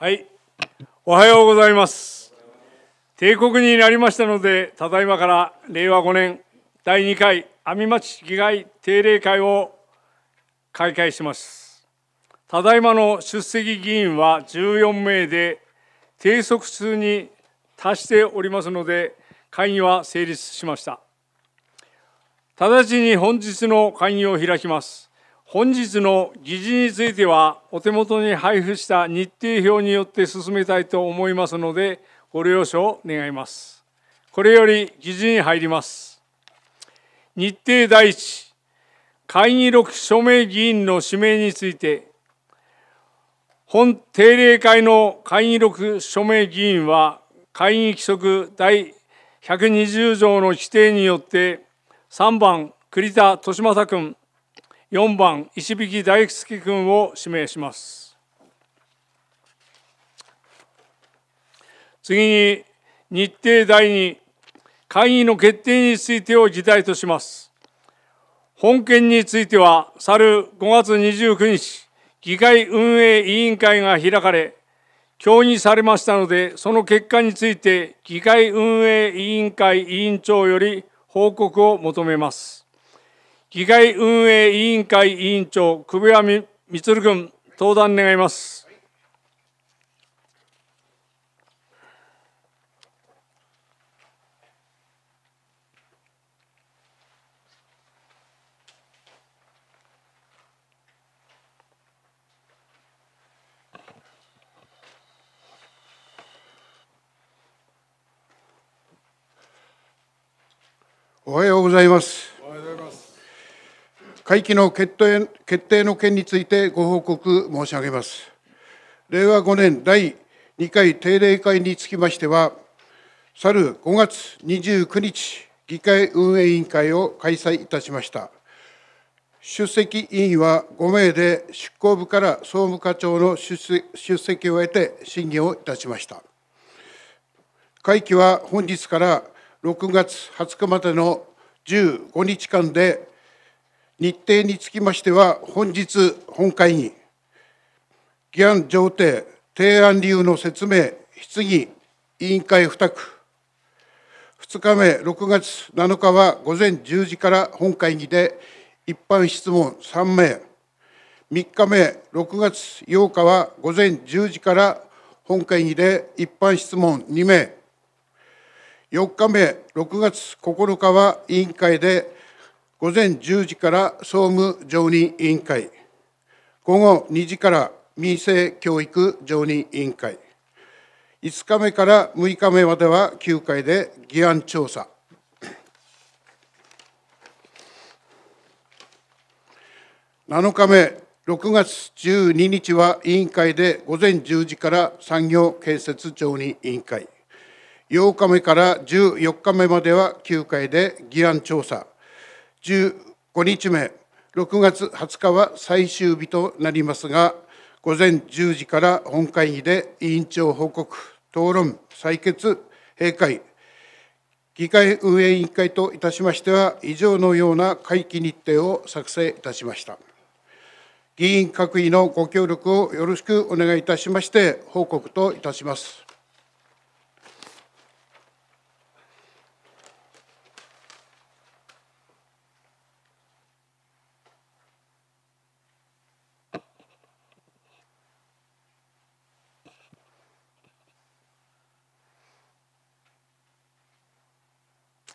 はいおはようございます帝国になりましたのでただいまから令和5年第2回阿見町議会定例会を開会しますただいまの出席議員は14名で定速数に達しておりますので会議は成立しました直ちに本日の会議を開きます本日の議事については、お手元に配布した日程表によって進めたいと思いますので、ご了承願います。これより議事に入ります。日程第1、会議録署名議員の指名について、本定例会の会議録署名議員は、会議規則第120条の規定によって、3番栗田利正君、4番石引大輔君を指名します次に日程第二会議の決定についてを議題とします本件については去る5月29日議会運営委員会が開かれ協議されましたので、その結果について議会運営委員会委員長より報告を求めます。議会運営委員会委員長、久部山充君、登壇願います。おはようございます。会期の決定決定の件についてご報告申し上げます。令和5年第2回定例会につきましては、去る5月29日、議会運営委員会を開催いたしました。出席委員は5名で、執行部から総務課長の出席を得て審議をいたしました。会期は本日から6月20日までの15日間で日程につきましては、本日本会議、議案上程、提案理由の説明、質疑、委員会付託、2日目6月7日は午前10時から本会議で一般質問3名、3日目6月8日は午前10時から本会議で一般質問2名、4日目6月9日は委員会で午前10時から総務常任委員会、午後2時から民生教育常任委員会、5日目から6日目までは9回で議案調査、7日目、6月12日は委員会で午前10時から産業建設常任委員会、8日目から14日目までは9回で議案調査、15日目、6月20日は最終日となりますが、午前10時から本会議で委員長報告、討論、採決、閉会、議会運営委員会といたしましては、以上のような会期日程を作成いたしました。議員各位のご協力をよろしくお願いいたしまして、報告といたします。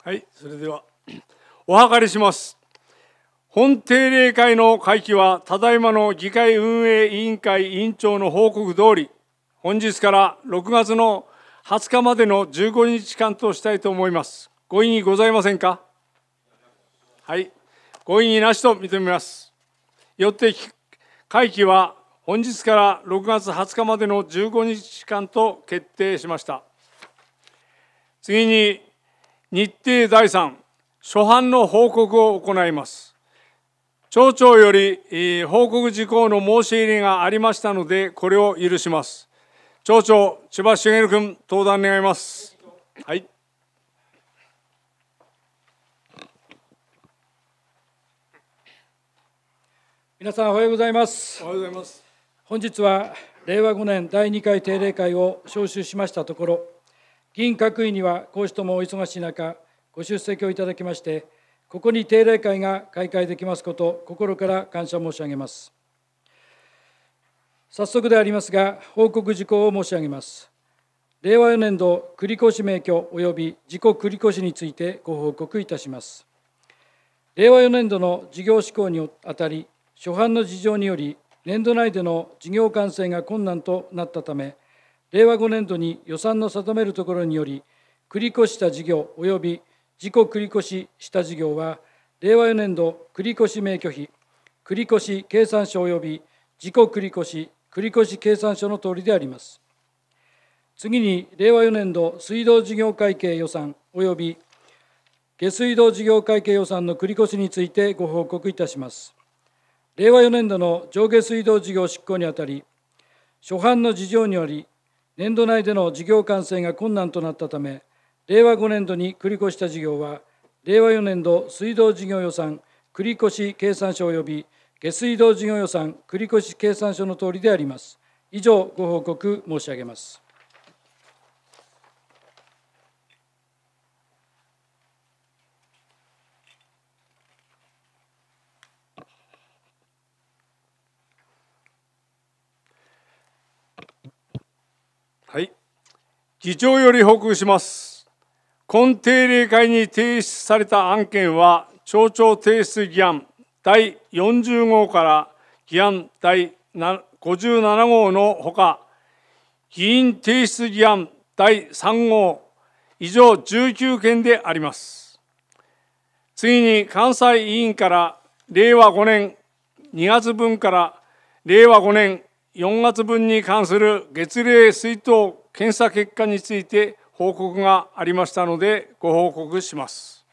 はいそれではお諮りします本定例会の会期はただいまの議会運営委員会委員長の報告通り本日から6月の20日までの15日間としたいと思いますご異議ございませんかはいご異議なしと認めますよって会期は本日から6月20日までの15日間と決定しました。次に、日程財産初版の報告を行います。町長より報告事項の申し入れがありましたので、これを許します。町長、千葉茂君、登壇願います。はい。皆さん、おはようございます。おはようございます。本日は令和5年第2回定例会を招集しましたところ、議員各位には講師ともお忙しい中、ご出席をいただきまして、ここに定例会が開会できますこと、心から感謝申し上げます。早速でありますが、報告事項を申し上げます。令和4年度繰越免許及び事故繰越についてご報告いたします。令和4年度の事業施行にあたり、初版の事情により、年度内での事業完成が困難となったため、令和5年度に予算の定めるところにより、繰越した事業及び自己繰越した事業は、令和4年度繰越免許費、繰越計算書及び自己繰越、繰越計算書の通りであります。次に、令和4年度水道事業会計予算及び下水道事業会計予算の繰越についてご報告いたします。令和4年度の上下水道事業執行にあたり、初版の事情により、年度内での事業完成が困難となったため、令和5年度に繰越した事業は、令和4年度水道事業予算繰越計算書及び下水道事業予算繰越計算書の通りであります。以上、ご報告申し上げます。議長より報告します。今定例会に提出された案件は、町長提出議案第40号から議案第57号のほか、議員提出議案第3号以上19件であります。次に関西委員から令和5年2月分から令和5年4月分に関する月例水筒検査結果について報告がありましたのでご報告します。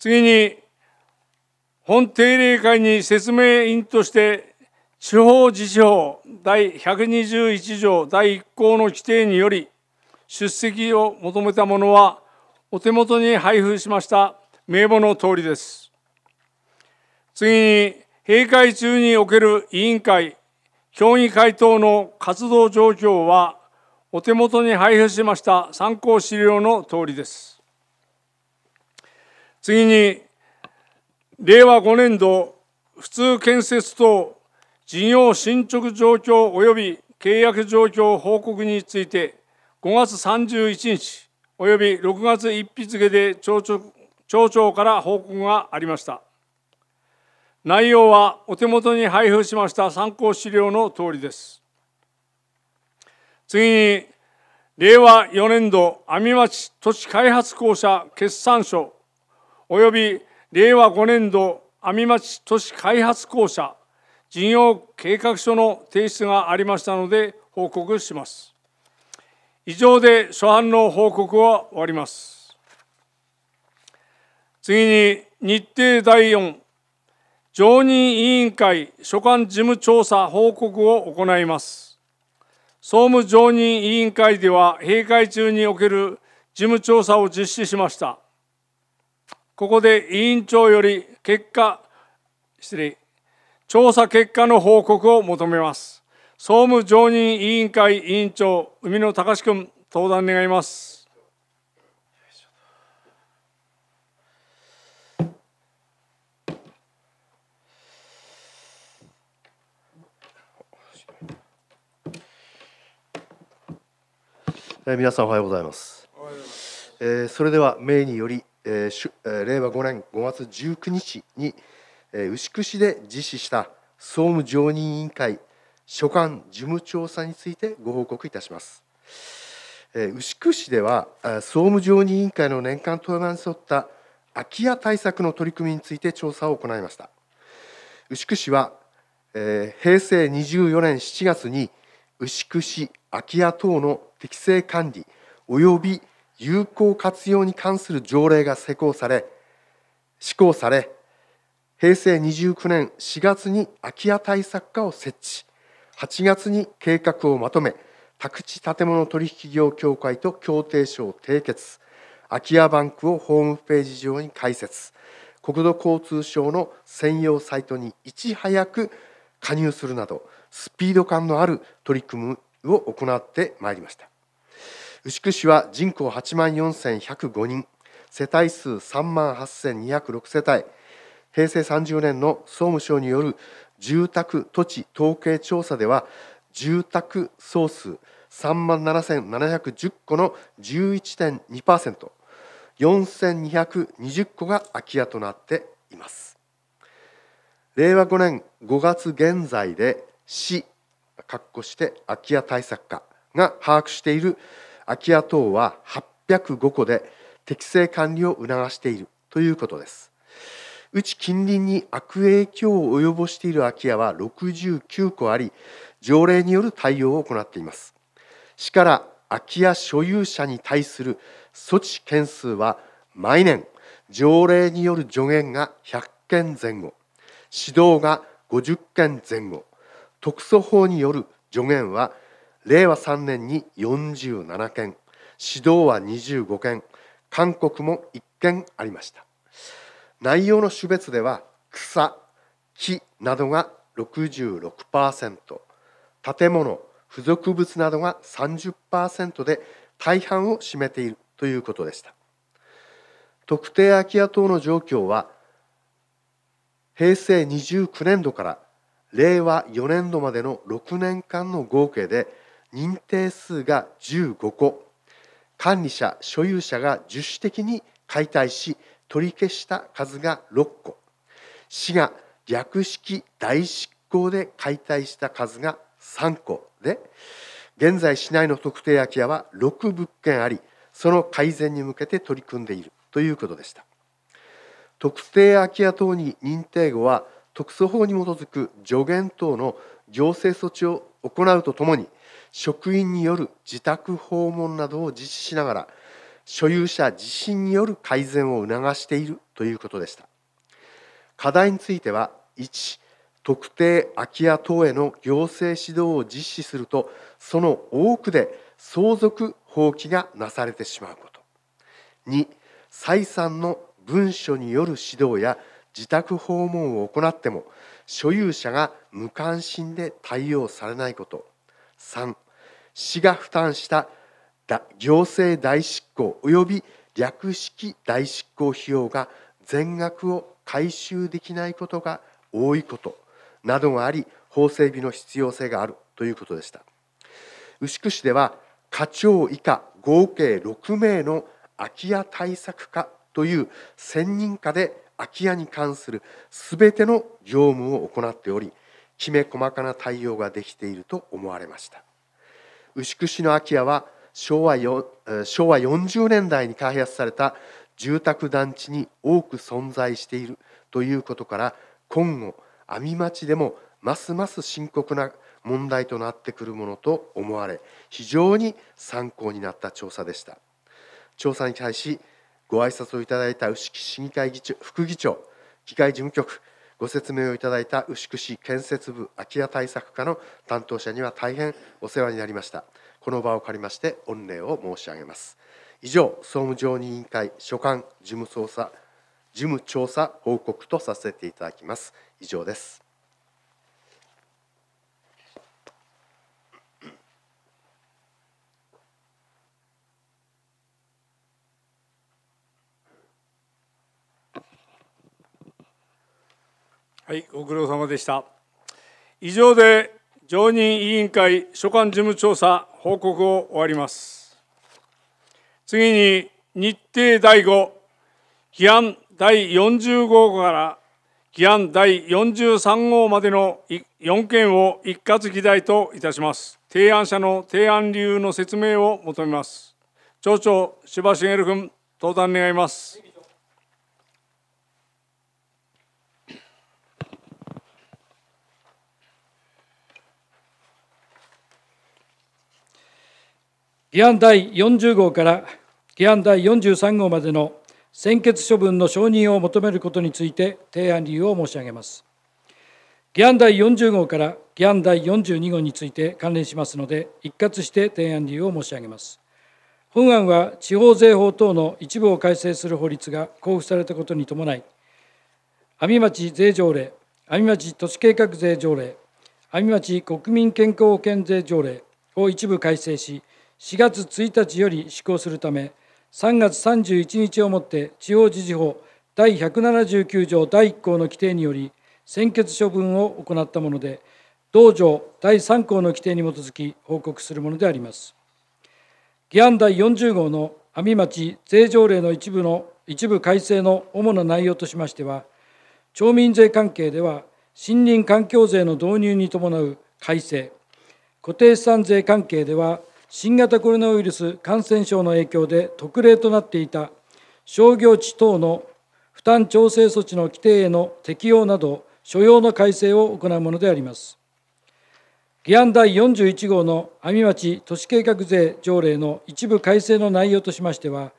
次に本定例会に説明員として地方自治法第121条第1項の規定により出席を求めたものはお手元に配布しました名簿の通りです。次に閉会中における委員会協議会等の活動状況はお手元に配布しました参考資料の通りです。次に、令和5年度普通建設等事業進捗状況及び契約状況報告について、5月31日及び6月1日付で町長から報告がありました。内容はお手元に配布しました参考資料の通りです。次に、令和4年度阿見町土地開発公社決算書及び令和5年度阿見町都市開発公社事業計画書の提出がありましたので報告します。以上で初版の報告は終わります。次に日程第4常任委員会所管事務調査報告を行います。総務常任委員会では閉会中における事務調査を実施しました。ここで委員長より結果、失礼、調査結果の報告を求めます。総務常任委員会委員長、海野隆君、登壇願います。え皆さんおはようございます。えそれでは命により、えしゅえ令和5年5月19日に、え牛久市で実施した総務常任委員会所管事務調査についてご報告いたします。え牛久市では総務常任委員会の年間当番に沿った空き家対策の取り組みについて調査を行いました。牛久市は、え平成24年7月に牛久市、空き家等の適正管理及び有効活用に関する条例が施行され、施行され、平成29年4月に空き家対策課を設置、8月に計画をまとめ、宅地建物取引業協会と協定書を締結、空き家バンクをホームページ上に開設、国土交通省の専用サイトにいち早く加入するなど、スピード感のある取り組みを行ってまいりました牛久市は人口8万4105人世帯数3万8206世帯平成30年の総務省による住宅土地統計調査では住宅総数3万7710戸の11.2% 4220戸が空き家となっています令和5年5月現在で市、括弧して空き家対策課が把握している空き家等は805戸で適正管理を促しているということです。うち近隣に悪影響を及ぼしている空き家は69戸あり、条例による対応を行っています。市から空き家所有者に対する措置件数は毎年、条例による助言が100件前後、指導が50件前後、特措法による助言は令和3年に47件指導は25件韓国も1件ありました内容の種別では草木などが66%建物付属物などが30%で大半を占めているということでした特定空き家等の状況は平成29年度から令和4年度までの6年間の合計で認定数が15個管理者所有者が自主的に解体し取り消した数が6個市が略式代執行で解体した数が3個で現在市内の特定空き家は6物件ありその改善に向けて取り組んでいるということでした特定空き家等に認定後は特措法に基づく助言等の行政措置を行うとともに、職員による自宅訪問などを実施しながら、所有者自身による改善を促しているということでした。課題については、1、特定空き家等への行政指導を実施すると、その多くで相続放棄がなされてしまうこと。2、再三の文書による指導や自宅訪問を行っても所有者が無関心で対応されないこと3市が負担した行政代執行及び略式代執行費用が全額を回収できないことが多いことなどがあり法整備の必要性があるということでした牛久市では課長以下合計6名の空き家対策課という専任課で空き家に関する全ての業務を行っておりきめ細かな対応ができていると思われました牛久市の空き家は昭和昭和40年代に開発された住宅団地に多く存在しているということから今後阿見町でもますます深刻な問題となってくるものと思われ非常に参考になった調査でした調査に対しご挨拶をいただいた牛木市議会議長副議長、議会事務局、ご説明をいただいた牛久市建設部空き家対策課の担当者には大変お世話になりました。この場を借りまして御礼を申し上げます。以上、総務常任委員会所管事務捜査事務調査報告とさせていただきます。以上です。はいご苦労様でした以上で常任委員会所管事務調査報告を終わります次に日程第5議案第40号から議案第43号までの4件を一括議題といたします。提案者の提案理由の説明を求めます。町長、柴茂君、登壇願います。議案第40号から議案第43号までの専決処分の承認を求めることについて提案理由を申し上げます。議案第40号から議案第42号について関連しますので、一括して提案理由を申し上げます。本案は地方税法等の一部を改正する法律が交付されたことに伴い、阿見町税条例、阿見町都市計画税条例、阿見町国民健康保険税条例を一部改正し、4月1日より施行するため、3月31日をもって地方自治法第179条第1項の規定により、専決処分を行ったもので、道場第3項の規定に基づき報告するものであります。議案第40号の阿見町税条例の一部の一部改正の主な内容としましては、町民税関係では、森林環境税の導入に伴う改正、固定資産税関係では、新型コロナウイルス感染症の影響で特例となっていた商業地等の負担調整措置の規定への適用など所要の改正を行うものであります。議案第41号の阿見町都市計画税条例の一部改正の内容としましては、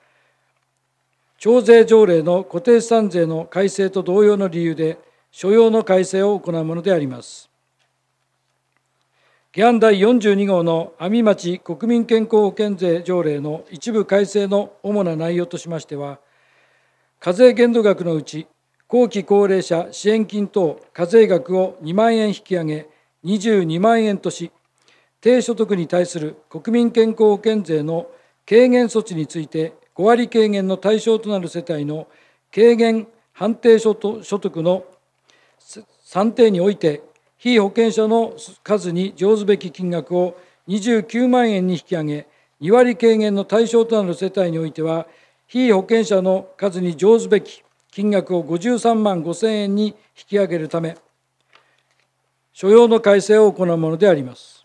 徴税条例の固定資産税の改正と同様の理由で、所要の改正を行うものであります。議案第42号の阿見町国民健康保険税条例の一部改正の主な内容としましては、課税限度額のうち、後期高齢者支援金等課税額を2万円引き上げ、22万円とし、低所得に対する国民健康保険税の軽減措置について、5割軽減の対象となる世帯の軽減判定所得の算定において、被保険者の数に上ずべき金額を29万円に引き上げ、2割軽減の対象となる世帯においては、被保険者の数に上ずべき金額を53万5000円に引き上げるため、所要の改正を行うものであります。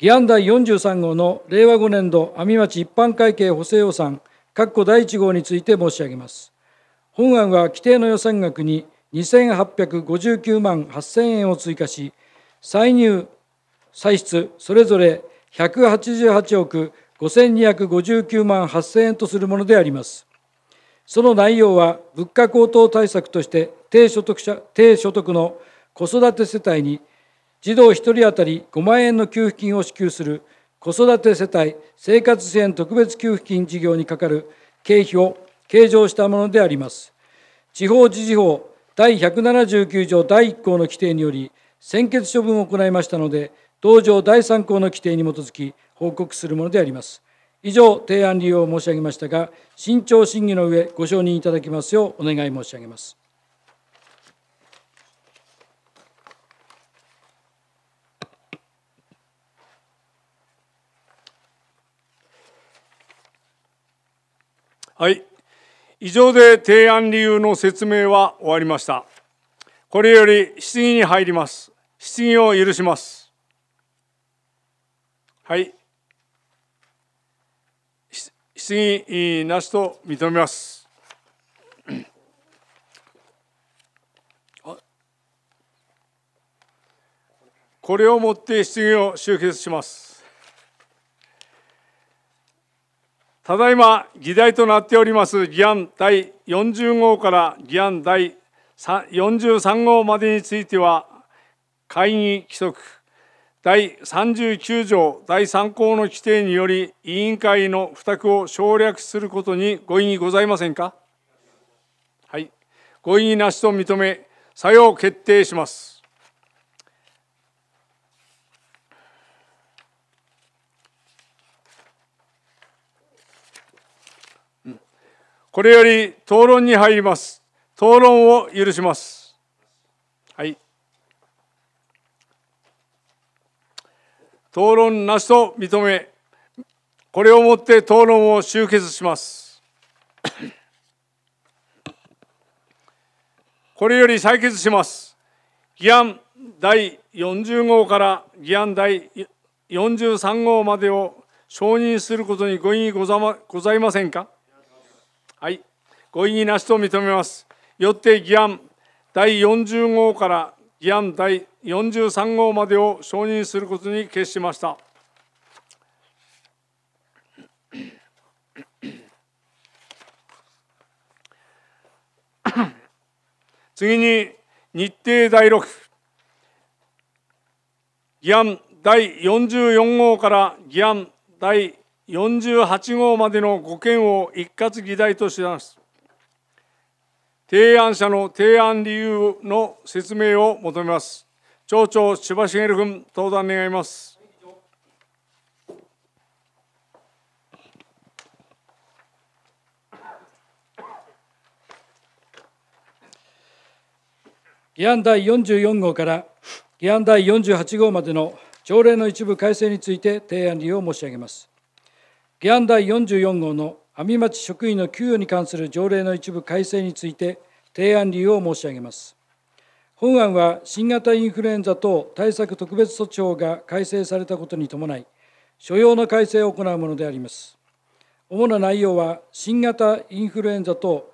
議案第43号の令和5年度阿見町一般会計補正予算、括弧第1号について申し上げます。本案は規定の予算額に2859万8000円を追加し、歳入、歳出、それぞれ188億5259万8000円とするものであります。その内容は、物価高騰対策として低所得者、低所得の子育て世帯に、児童1人当たり5万円の給付金を支給する子育て世帯生活支援特別給付金事業にかかる経費を計上したものであります。地方自治法第179条第1項の規定により、専決処分を行いましたので、同条第3項の規定に基づき、報告するものであります。以上、提案理由を申し上げましたが、慎重審議の上、ご承認いただきますようお願い申し上げます。はい、以上で提案理由の説明は終わりました。これより質疑に入ります。質疑を許します。はい。質疑なしと認めます。これをもって質疑を終結します。ただいま議題となっております議案第40号から議案第43号までについては会議規則第39条第3項の規定により委員会の付託を省略することにご異議ございませんかはい。ご異議なしと認め、作用決定します。これより討論に入ります。討論を許します。はい。討論なしと認め、これをもって討論を終結します。これより採決します。議案第40号から議案第43号までを承認することにご異議ございませんか。ご異議なしと認めます。よって議案第40号から議案第43号までを承認することに決しました。次に日程第6議案第44号から議案第48号までの5件を一括議題とします。提案者の提案理由の説明を求めます。町長千葉茂君、登壇願います。議案第44号から議案第48号までの条例の一部改正について提案理由を申し上げます。議案第44号の阿見町職員の給与に関する条例の一部改正について提案理由を申し上げます。本案は新型インフルエンザ等対策特別措置法が改正されたことに伴い、所要の改正を行うものであります。主な内容は、新型インフルエンザ等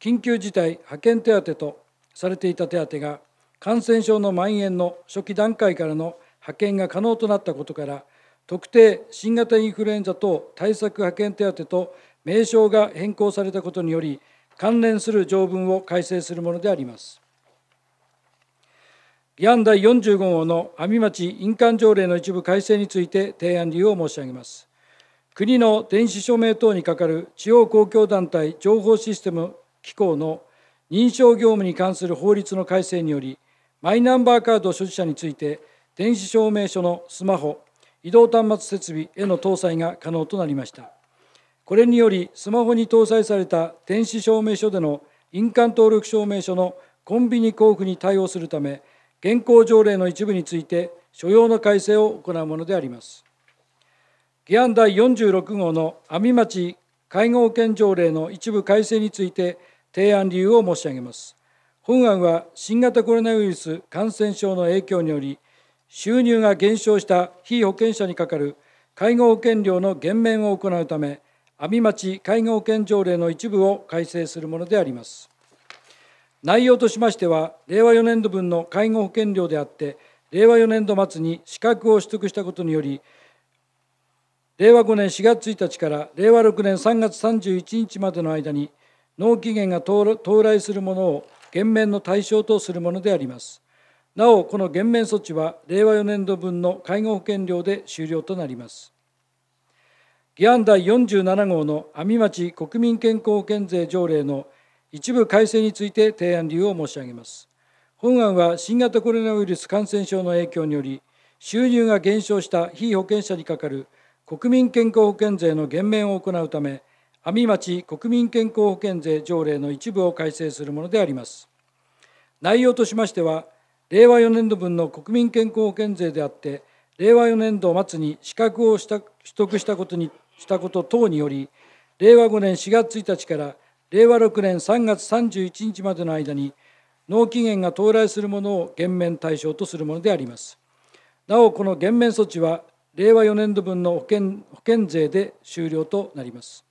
緊急事態派遣手当とされていた手当が、感染症の蔓延の初期段階からの派遣が可能となったことから、特定新型インフルエンザ等対策派遣手当と名称が変更されたことにより関連する条文を改正するものであります。議案第45号の阿見町印鑑条例の一部改正について提案理由を申し上げます。国の電子署名等に係る地方公共団体情報システム機構の認証業務に関する法律の改正により、マイナンバーカード所持者について、電子証明書のスマホ、移動端末設備への搭載が可能となりました。これにより、スマホに搭載された電子証明書での印鑑登録証明書のコンビニ交付に対応するため、現行条例の一部について所要の改正を行うものであります。議案第46号の阿見町介護保険条例の一部改正について提案理由を申し上げます。本案は新型コロナウイルス感染症の影響により、収入が減少した非保険者に係る介護保険料の減免を行うため、阿見町護保険条例の一部を改正するものであります。内容としましては、令和4年度分の介護保険料であって、令和4年度末に資格を取得したことにより、令和5年4月1日から令和6年3月31日までの間に、納期限が到来するものを減免の対象とするものであります。なお、この減免措置は令和4年度分の介護保険料で終了となります。議案第47号の阿見町国民健康保険税条例の一部改正について提案理由を申し上げます。本案は新型コロナウイルス感染症の影響により、収入が減少した被保険者に係る国民健康保険税の減免を行うため、阿見町国民健康保険税条例の一部を改正するものであります。内容としましては、令和4年度分の国民健康保険税であって、令和4年度末に資格を取得したことにしたこと等により、令和5年4月1日から令和6年3月31日までの間に、納期限が到来するものを減免対象とするものであります。なお、この減免措置は、令和4年度分の保険保険税で終了となります。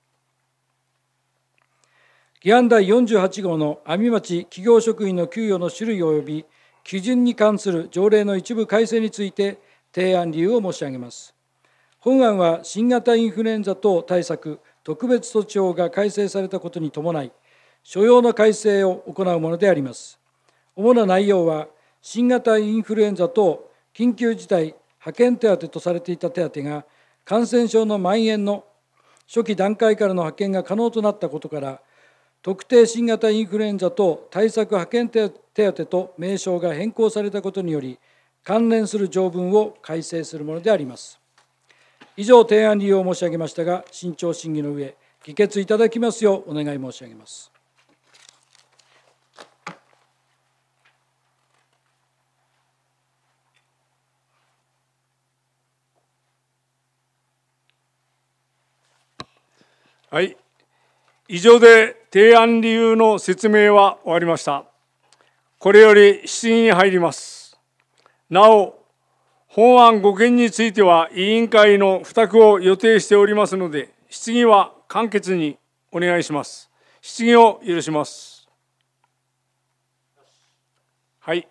議案第48号の網町企業職員の給与の種類及び基準に関する条例の一部改正について提案理由を申し上げます。本案は新型インフルエンザ等対策特別措置法が改正されたことに伴い、所要の改正を行うものであります。主な内容は、新型インフルエンザ等緊急事態派遣手当とされていた手当が、感染症の蔓延の初期段階からの派遣が可能となったことから、特定新型インフルエンザ等対策派遣手当と名称が変更されたことにより、関連する条文を改正するものであります。以上、提案理由を申し上げましたが、慎重審議の上、議決いただきますようお願い申し上げます。はい、以上で提案理由の説明は終わりました。これより質疑に入ります。なお、本案5件については委員会の付託を予定しておりますので、質疑は簡潔にお願いします。質疑を許します。はい。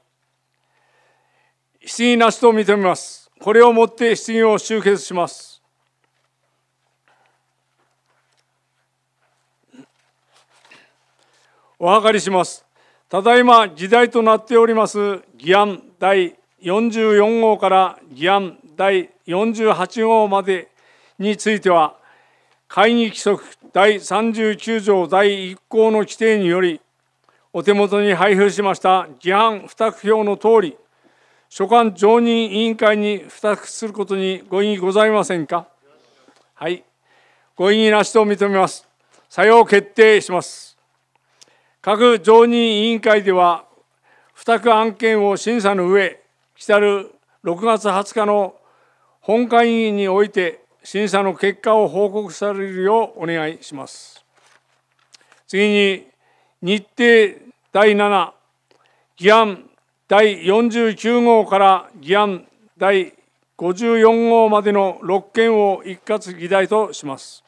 質疑なしと認めます。これをもって質疑を終結します。お諮りします。ただいま議題となっております議案第44号から議案第48号までについては、会議規則第39条第1項の規定により、お手元に配布しました議案付託票のとおり、所管常任委員会に付託することにご異議ございませんか。はい、ご異議なしと認めます。作用決定します。各常任委員会では、付託案件を審査の上、来たる6月20日の本会議において審査の結果を報告されるようお願いします。次に日程第7議案第49号から議案第54号までの6件を一括議題とします。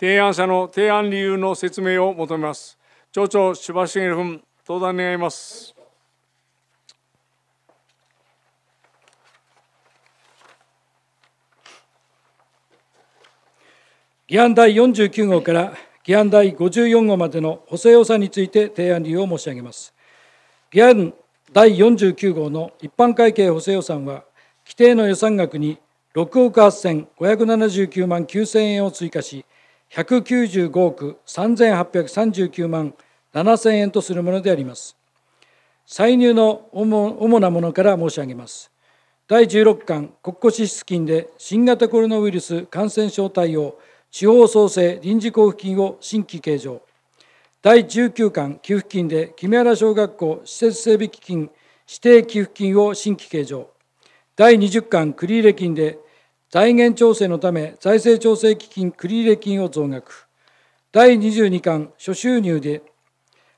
提案者の提案理由の説明を求めます。町長柴茂君、登壇願います。議案第49号から議案第54号までの補正予算について提案理由を申し上げます。議案第49号の一般会計補正予算は、規定の予算額に6億8579万9000円を追加し、195億3839万7000円とするものであります。歳入の主なものから申し上げます。第16巻国庫支出金で新型コロナウイルス感染症対応地方創生臨時交付金を新規計上、第19巻給付金で君原小学校施設整備基金指定寄付金を新規計上、第20巻繰入金で財源調整のため財政調整基金繰入金を増額、第22巻初収入で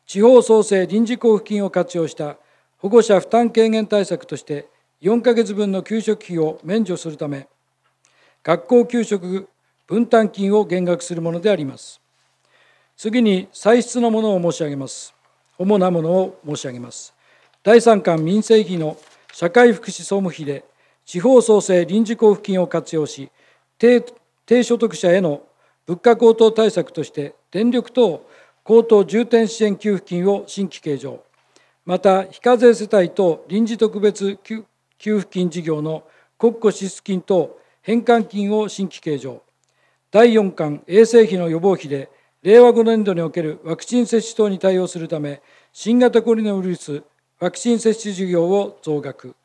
地方創生臨時交付金を活用した保護者負担軽減対策として4ヶ月分の給食費を免除するため、学校給食分担金を減額するものであります。次に歳出のものを申し上げます。主なものを申し上げます。第3巻民生費の社会福祉総務費で、地方創生臨時交付金を活用し低、低所得者への物価高騰対策として、電力等高騰重点支援給付金を新規計上、また非課税世帯等臨時特別給付金事業の国庫支出金等返還金を新規計上、第4巻衛生費の予防費で令和5年度におけるワクチン接種等に対応するため新型コロナウイルスワクチン接種事業を増額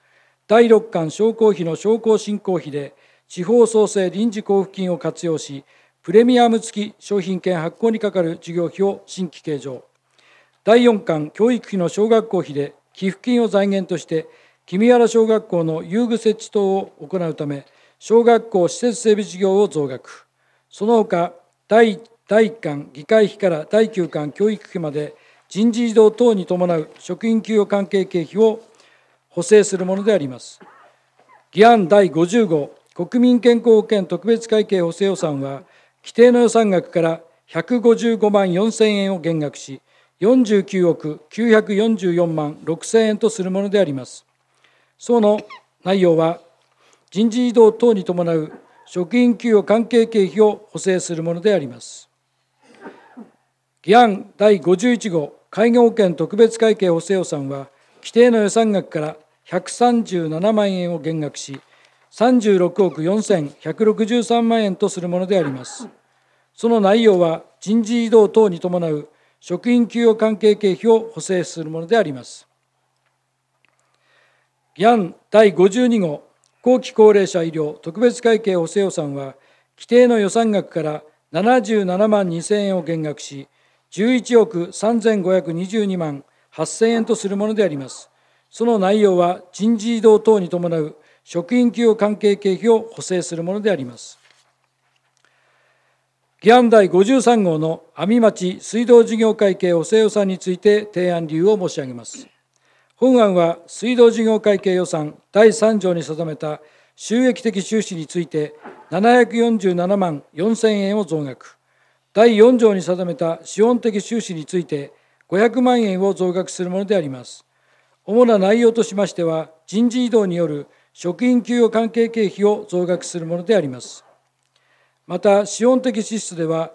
第6巻商工費の商工振興費で地方創生臨時交付金を活用しプレミアム付き商品券発行にかかる事業費を新規計上第4巻教育費の小学校費で寄付金を財源として君原小学校の遊具設置等を行うため小学校施設整備事業を増額その他、第第1巻議会費から第9巻教育費まで人事異動等に伴う職員給与関係経費を補正するものであります。議案第50号国民健康保険特別会計補正予算は規定の予算額から155万4000円を減額し49億944万6000円とするものであります。その内容は人事異動等に伴う職員給与関係経費を補正するものであります。議案第51号介護保険特別会計補正予算は、規定の予算額から137万円を減額し、36億4163万円とするものであります。その内容は、人事異動等に伴う職員給与関係経費を補正するものであります。議案第52号後期高齢者医療特別会計補正予算は、規定の予算額から77万2000円を減額し、11億3522万8000円とするものであります。その内容は人事異動等に伴う職員給与関係経費を補正するものであります。議案第53号の阿見町水道事業会計補正予算について提案理由を申し上げます。本案は水道事業会計予算第3条に定めた収益的収支について747万4000円を増額、第4条に定めた資本的収支について500万円を増額するものであります。主な内容としましては、人事異動による職員給与関係経費を増額するものであります。また、資本的支出では、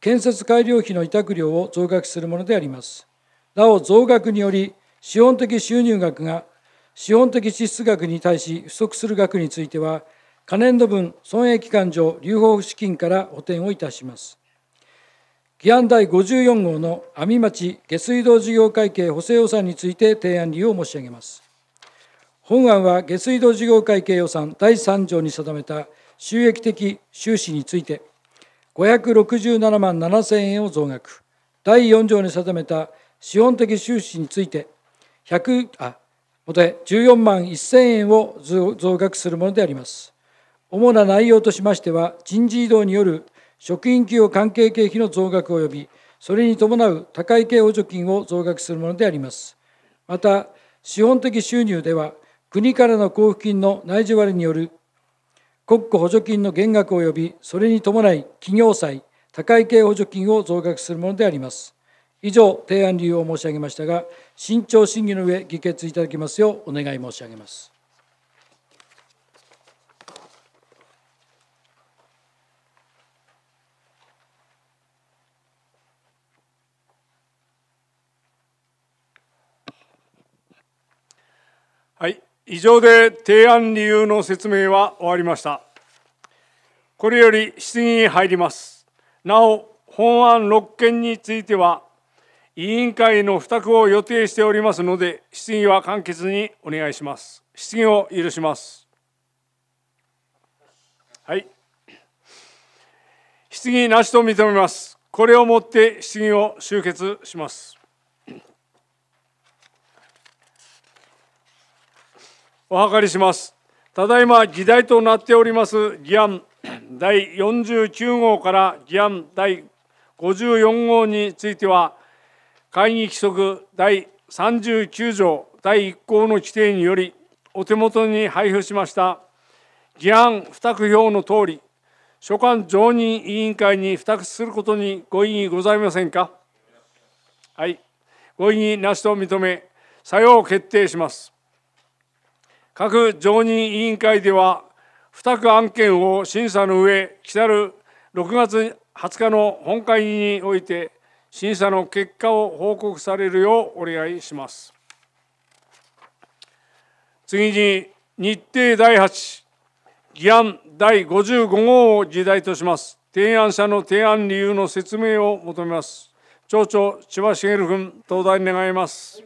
建設改良費の委託料を増額するものであります。なお、増額により、資本的収入額が資本的支出額に対し不足する額については、可燃度分損益勘定留保資金から補填をいたします。議案第54号の阿見町下水道事業会計補正予算について提案理由を申し上げます。本案は下水道事業会計予算第3条に定めた収益的収支について、567万7000円を増額、第4条に定めた資本的収支について、100あ元へ14万1000円を増額するものであります。主な内容としましては、人事異動による職員給与関係経費の増額及び、それに伴う高い系補助金を増額するものであります。また、資本的収入では、国からの交付金の内需割による国庫補助金の減額及び、それに伴い企業債、高い系補助金を増額するものであります。以上、提案理由を申し上げましたが、慎重審議の上、議決いただきますようお願い申し上げます。はい、以上で提案理由の説明は終わりました。これより質疑に入ります。なお、本案6件については、委員会の付託を予定しておりますので、質疑は簡潔にお願いします。質疑を許します。はい。質疑なしと認めます。これをもって質疑を終結します。お諮りします。ただいま議題となっております議案第49号から議案第54号については、会議規則第39条第1項の規定により、お手元に配布しました議案付託表のとおり、所管常任委員会に付託することにご異議ございませんか。はい、ご異議なしと認め、作用を決定します。各常任委員会では、付託案件を審査の上、来たる6月20日の本会議において、審査の結果を報告されるようお願いします。次に日程第8議案第55号を議題とします。提案者の提案理由の説明を求めます。町長、千葉茂君、登壇願います。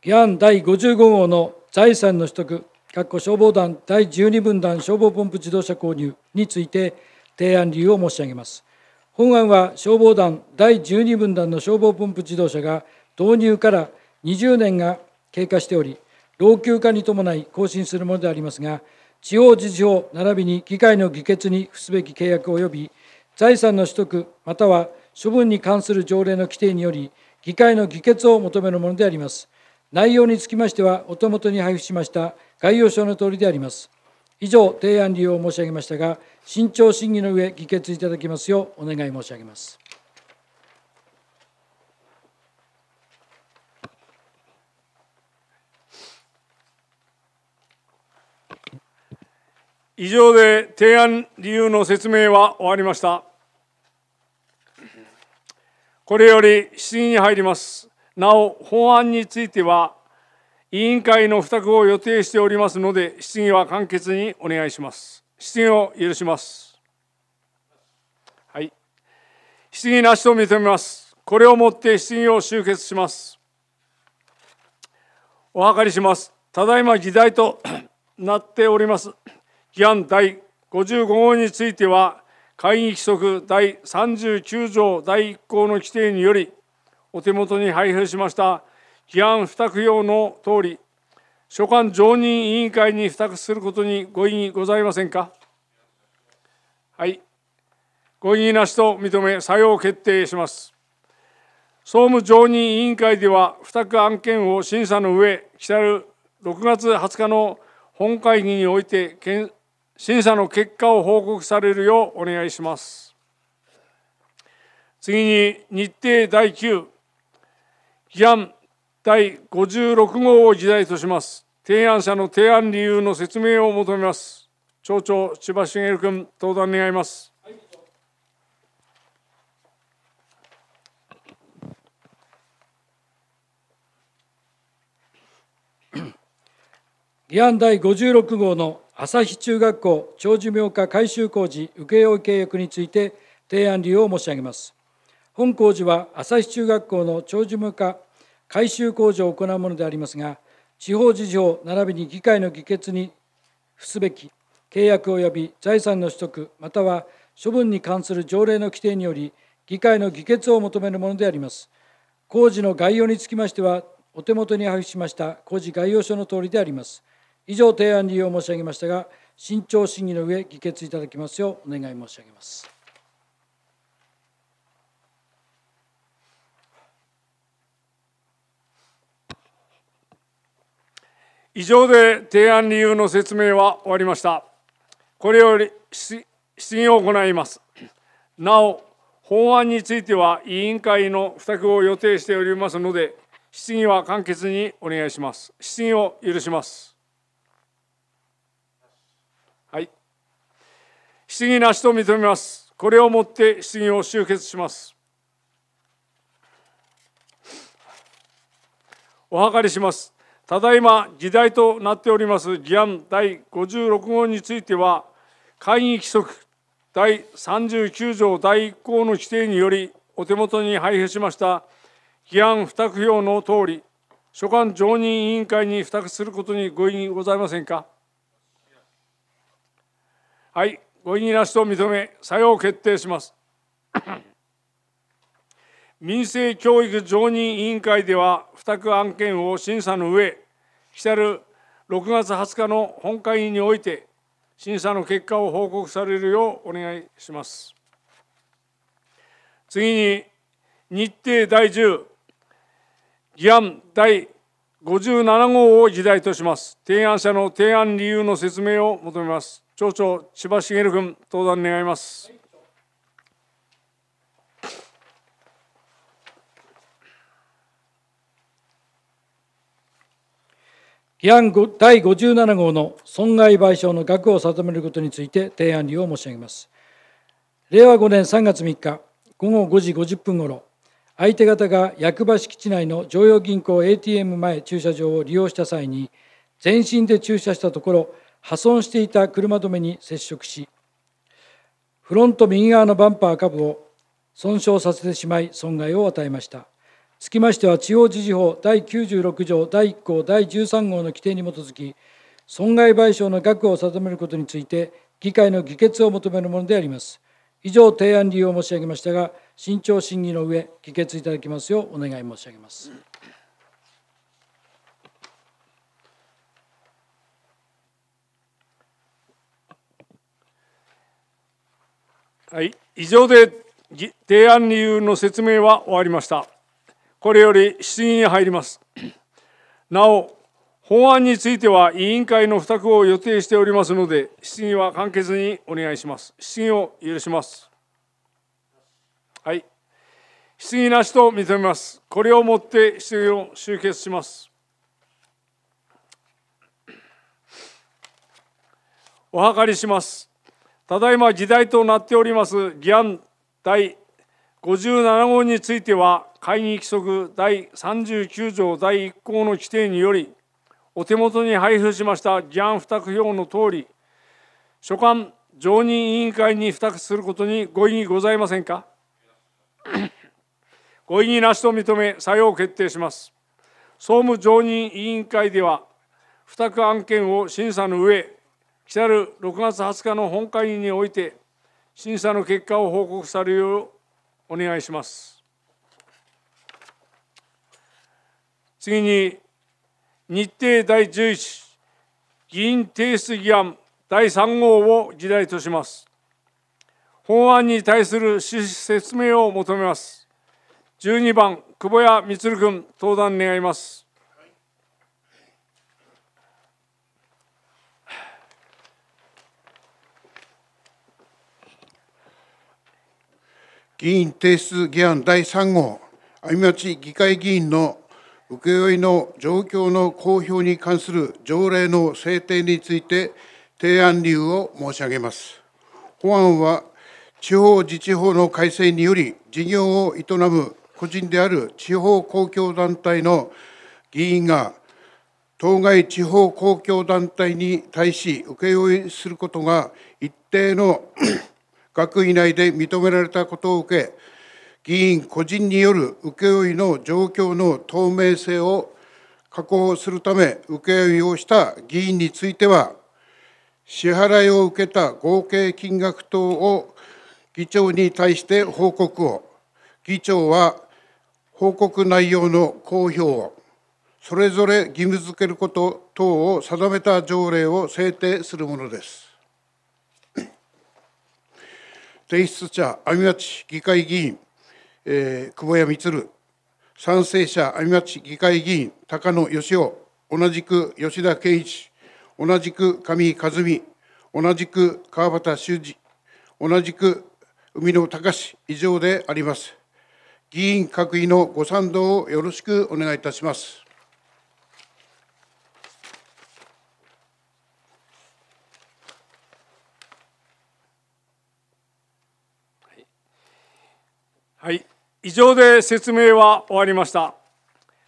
議案第55号の財産の取得消防団第12分団消防ポンプ自動車購入について提案理由を申し上げます。本案は消防団第12分団の消防ポンプ自動車が導入から20年が経過しており、老朽化に伴い更新するものでありますが、地方自治法並びに議会の議決に付すべき契約及び、財産の取得または処分に関する条例の規定により、議会の議決を求めるものであります。内容につきましては、お手元に配布しました概要書の通りであります。以上、提案理由を申し上げましたが、慎重審議の上、議決いただきますようお願い申し上げます。以上で提案理由の説明は終わりました。これより質疑に入ります。なお、法案については、委員会の付託を予定しておりますので、質疑は簡潔にお願いします。質疑を許します。はい。質疑なしと認めます。これをもって質疑を終結します。お諮りします。ただいま議題と なっております。議案第55号については、会議規則第39条第1項の規定により、お手元に配布しました議案付託用のとおり、所管常任委員会に付託することにご異議ございませんか。はい。ご異議なしと認め、採用決定します。総務常任委員会では、付託案件を審査の上、来たる6月20日の本会議において、審査の結果を報告されるようお願いします。次に、日程第9、議案第56号を議題とします。提案者の提案理由の説明を求めます。町長、千葉茂君、登壇願います。議案第56号の朝日中学校長寿命化改修工事請負契約について提案理由を申し上げます。本工事は朝日中学校の長寿命化改修工事を行うものでありますが、地方事情並びに議会の議決に付すべき契約及び財産の取得、または処分に関する条例の規定により、議会の議決を求めるものであります。工事の概要につきましては、お手元に配布しました工事概要書の通りであります。以上、提案理由を申し上げましたが、慎重審議の上、議決いただきますようお願い申し上げます。以上で提案理由の説明は終わりました。これより質疑を行います。なお、法案については委員会の付託を予定しておりますので、質疑は簡潔にお願いします。質疑を許します。はい。質疑なしと認めます。これをもって質疑を終結します。お諮りします。ただいま議題となっております議案第56号については、会議規則第39条第1項の規定により、お手元に配布しました議案付託票のとおり、所管常任委員会に付託することにご異議ございませんか。はい、ご異議なしと認め、作用決定します。民生教育常任委員会では付託案件を審査の上来たる6月20日の本会議において審査の結果を報告されるようお願いします次に日程第10議案第57号を議題とします提案者の提案理由の説明を求めます町長千葉茂君登壇願います、議案第57号の損害賠償の額を定めることについて提案理由を申し上げます。令和5年3月3日午後5時50分ごろ、相手方が役場敷地内の常用銀行 ATM 前駐車場を利用した際に、全身で駐車したところ、破損していた車止めに接触し、フロント右側のバンパー下部を損傷させてしまい、損害を与えました。つきましては地方自治法第96条第1項第13号の規定に基づき損害賠償の額を定めることについて議会の議決を求めるものであります以上提案理由を申し上げましたが慎重審議の上議決いただきますようお願い申し上げますはい以上で提案理由の説明は終わりましたこれより質疑に入ります。なお、法案については委員会の付託を予定しておりますので、質疑は簡潔にお願いします。質疑を許します。はい。質疑なしと認めます。これをもって質疑を終結します。お諮りします。ただいま議題となっております議案第57号については、会議規則第39条第1項の規定により、お手元に配布しました議案付託表のとおり、所管常任委員会に付託することにご異議ございませんか。ご異議なしと認め、作用決定します。総務常任委員会では、付託案件を審査の上、来たる6月20日の本会議において、審査の結果を報告されるようお願いします次に日程第11議員提出議案第3号を議題とします法案に対する趣旨説明を求めます12番久保谷充君登壇願います議員提出議案第3号、阿見町議会議員の請負の状況の公表に関する条例の制定について、提案理由を申し上げます。法案は、地方自治法の改正により、事業を営む個人である地方公共団体の議員が、当該地方公共団体に対し請負することが一定の額以内で認められたことを受け、議員個人による請負の状況の透明性を確保するため、請負をした議員については、支払いを受けた合計金額等を議長に対して報告を、議長は報告内容の公表を、それぞれ義務付けること等を定めた条例を制定するものです。提出者、阿見町議会議員、えー、久保谷充、賛成者、阿見町議会議員、高野義雄、同じく吉田健一、同じく上井和美、同じく川端修二、同じく海野隆以上であります。議員各位のご賛同をよろしくお願いいたします。はい、以上で説明は終わりました。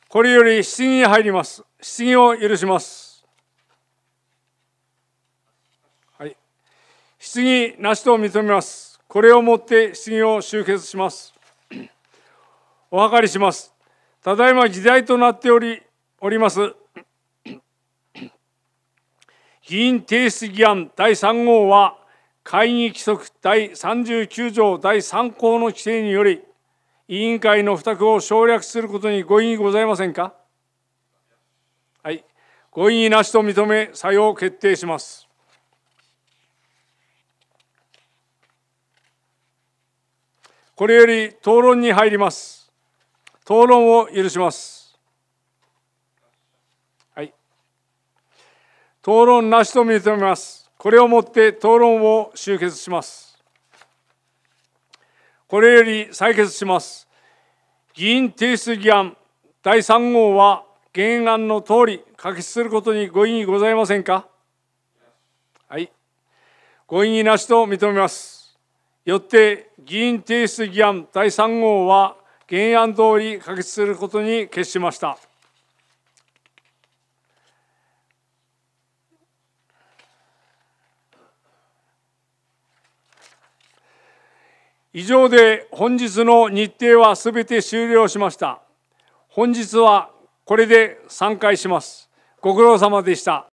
これより質疑に入ります。質疑を許します。はい、質疑なしと認めます。これをもって質疑を終結します。お諮りします。ただいま時代となっておりおります。議員提出議案第3号は会議規則第39条第3項の規定により、委員会の付託を省略することにご異議ございませんか。はい、ご異議なしと認め、採用決定します。これより討論に入ります。討論を許します。はい。討論なしと認めます。これをもって討論を終結します。これより採決します。議員提出議案第3号は原案の通り可決することにご異議ございませんかはい。ご異議なしと認めます。よって議員提出議案第3号は原案通り可決することに決しました。以上で本日の日程はすべて終了しました。本日はこれで散会します。ご苦労様でした。